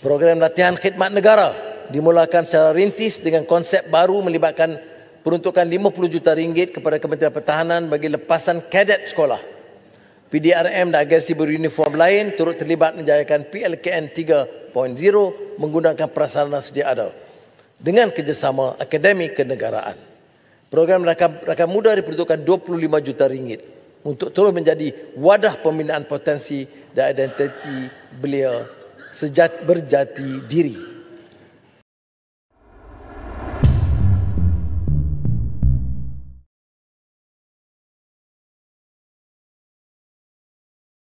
Program latihan khidmat negara dimulakan secara rintis dengan konsep baru melibatkan peruntukan 50 juta ringgit kepada Kementerian Pertahanan bagi lepasan kadet sekolah. PDRM dan agensi beruniform lain turut terlibat menjayakan PLKN 3.0 menggunakan prasarana sedia ada dengan kerjasama Akademi Kenegaraan. Program rakan-rakan muda diperuntukkan 25 juta ringgit untuk terus menjadi wadah pembinaan potensi dan identiti belia sejat berjati diri